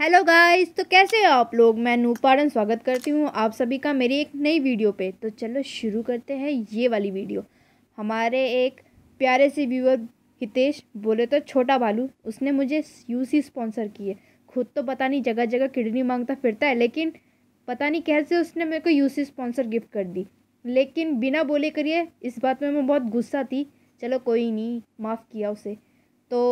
hello guys तो कैसे हो आप लोग मैं नूपारण स्वागत करती हूँ आप सभी का मेरी एक नई वीडियो पे तो चलो शुरू करते हैं ये वाली वीडियो हमारे एक प्यारे से व्यूअर हितेश बोले तो छोटा भालू उसने मुझे यूसी स्पॉन्सर किए खुद तो पता नहीं जगह जगह किडनी मांगता फिरता है लेकिन पता नहीं कैसे उसने मेरे को यूसी स्पॉन्सर गिफ्ट कर दी लेकिन बिना बोले करिए इस बात में मैं बहुत गुस्सा थी चलो कोई नहीं माफ़ किया उसे तो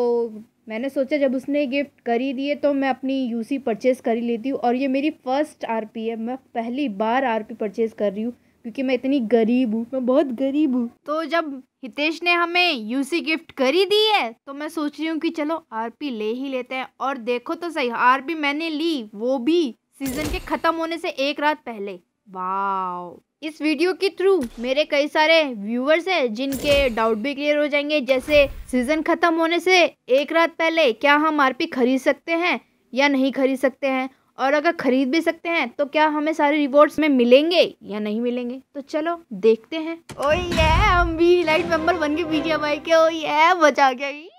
मैंने सोचा जब उसने गिफ्ट कर ही दिए तो मैं अपनी यूसी परचेज़ कर ही लेती हूँ और ये मेरी फ़र्स्ट आरपी है मैं पहली बार आरपी परचेज़ कर रही हूँ क्योंकि मैं इतनी गरीब हूँ मैं बहुत गरीब हूँ तो जब हितेश ने हमें यूसी गिफ्ट कर ही दी है तो मैं सोच रही हूँ कि चलो आरपी ले ही लेते हैं और देखो तो सही आरपी मैंने ली वो भी सीज़न के ख़त्म होने से एक रात पहले वाह इस वीडियो के थ्रू मेरे कई सारे व्यूअर्स हैं जिनके डाउट भी क्लियर हो जाएंगे जैसे सीज़न ख़त्म होने से एक रात पहले क्या हम आरपी खरीद सकते हैं या नहीं खरीद सकते हैं और अगर ख़रीद भी सकते हैं तो क्या हमें सारे रिवॉर्ड्स में मिलेंगे या नहीं मिलेंगे तो चलो देखते हैं ये oh हम भी लाइट मेंबर बन के बीजे भाई के ये बचा गया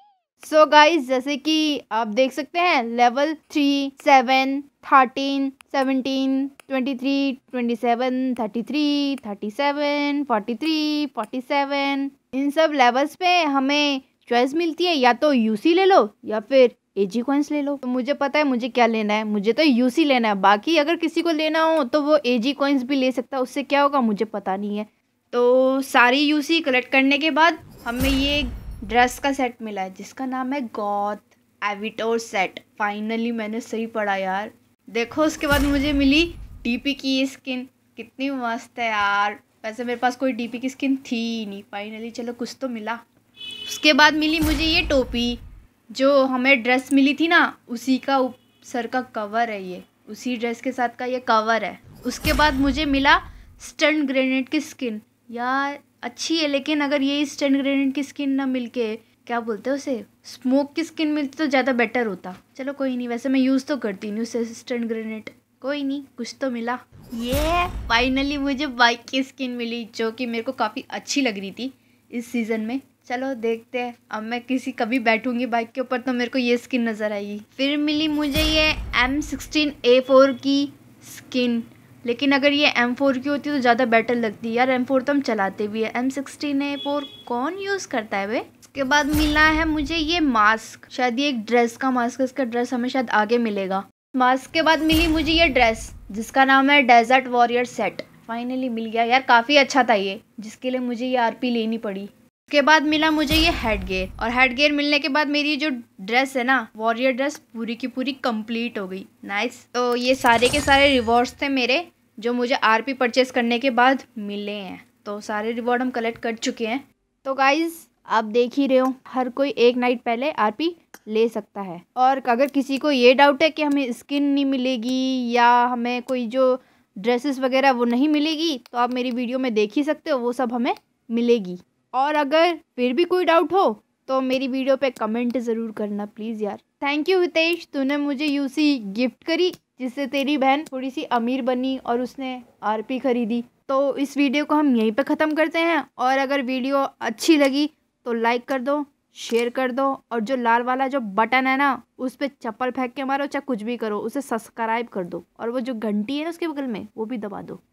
सो so गाइज जैसे कि आप देख सकते हैं level three seven thirteen seventeen twenty three twenty seven thirty three thirty seven forty three forty seven इन सब लेवल्स पे हमें चॉइस मिलती है या तो यूसी ले लो या फिर एजी कॉइन्स ले लो तो मुझे पता है मुझे क्या लेना है मुझे तो यूसी लेना है बाकी अगर किसी को लेना हो तो वो एजी कॉइन्स भी ले सकता है उससे क्या होगा मुझे पता नहीं है तो सारी यूसी कलेक्ट करने के बाद हमें ये ड्रेस का सेट मिला है जिसका नाम है गौत एविटोर सेट फाइनली मैंने सही पढ़ा यार देखो उसके बाद मुझे मिली डीपी की स्किन कितनी मस्त है यार वैसे मेरे पास कोई डीपी की स्किन थी ही नहीं फाइनली चलो कुछ तो मिला उसके बाद मिली मुझे ये टोपी जो हमें ड्रेस मिली थी ना उसी का सर का कवर है ये उसी ड्रेस के साथ का ये कवर है उसके बाद मुझे मिला स्टन ग्रेनेड की स्किन यार अच्छी है लेकिन अगर ये इस टेन की स्किन ना मिलके क्या बोलते हैं उसे स्मोक की स्किन मिलती तो ज़्यादा बेटर होता चलो कोई नहीं वैसे मैं यूज़ तो करती नहीं उसे स्टन ग्रेनेट कोई नहीं कुछ तो मिला ये फाइनली मुझे बाइक की स्किन मिली जो कि मेरे को काफ़ी अच्छी लग रही थी इस सीज़न में चलो देखते हैं अब मैं किसी कभी बैठूंगी बाइक के ऊपर तो मेरे को ये स्किन नज़र आएगी फिर मिली मुझे ये एम सिक्सटीन ए फोर की स्किन लेकिन अगर ये एम फोर की होती तो ज़्यादा बेटर लगती यार एम फोर तो हम चलाते भी है एम सिक्सटीन ए फोर कौन यूज़ करता है वे के बाद मिला है मुझे ये मास्क शायद ये एक ड्रेस का मास्क इसका ड्रेस हमें शायद आगे मिलेगा मास्क के बाद मिली मुझे ये ड्रेस जिसका नाम है डेजर्ट वॉरियर सेट फाइनली मिल गया यार काफ़ी अच्छा था ये जिसके लिए मुझे ये आरपी लेनी पड़ी उसके बाद मिला मुझे ये हेड गेयर और हेड गेयर मिलने के बाद मेरी जो ड्रेस है ना वॉरियर ड्रेस पूरी की पूरी कंप्लीट हो गई नाइस तो ये सारे के सारे रिवॉर्ड्स थे मेरे जो मुझे आर पी परचेज़ करने के बाद मिले हैं तो सारे रिवॉर्ड हम कलेक्ट कर चुके हैं तो गाइज़ आप देख ही रहे हो हर कोई एक नाइट पहले आर पी ले सकता है और अगर किसी को ये डाउट है कि हमें स्किन नहीं मिलेगी या हमें कोई जो ड्रेसेस वगैरह वो नहीं मिलेगी तो आप मेरी वीडियो में देख ही सकते हो वो सब हमें मिलेगी और अगर फिर भी कोई डाउट हो तो मेरी वीडियो पे कमेंट ज़रूर करना प्लीज़ यार थैंक यू हितेश तूने मुझे यूसी गिफ्ट करी जिससे तेरी बहन थोड़ी सी अमीर बनी और उसने आरपी खरीदी तो इस वीडियो को हम यहीं पे ख़त्म करते हैं और अगर वीडियो अच्छी लगी तो लाइक कर दो शेयर कर दो और जो लाल वाला जो बटन है ना उस पर चप्पल फेंक के मारो चाहे कुछ भी करो उसे सब्सक्राइब कर दो और वो जो घंटी है ना उसके बगल में वो भी दबा दो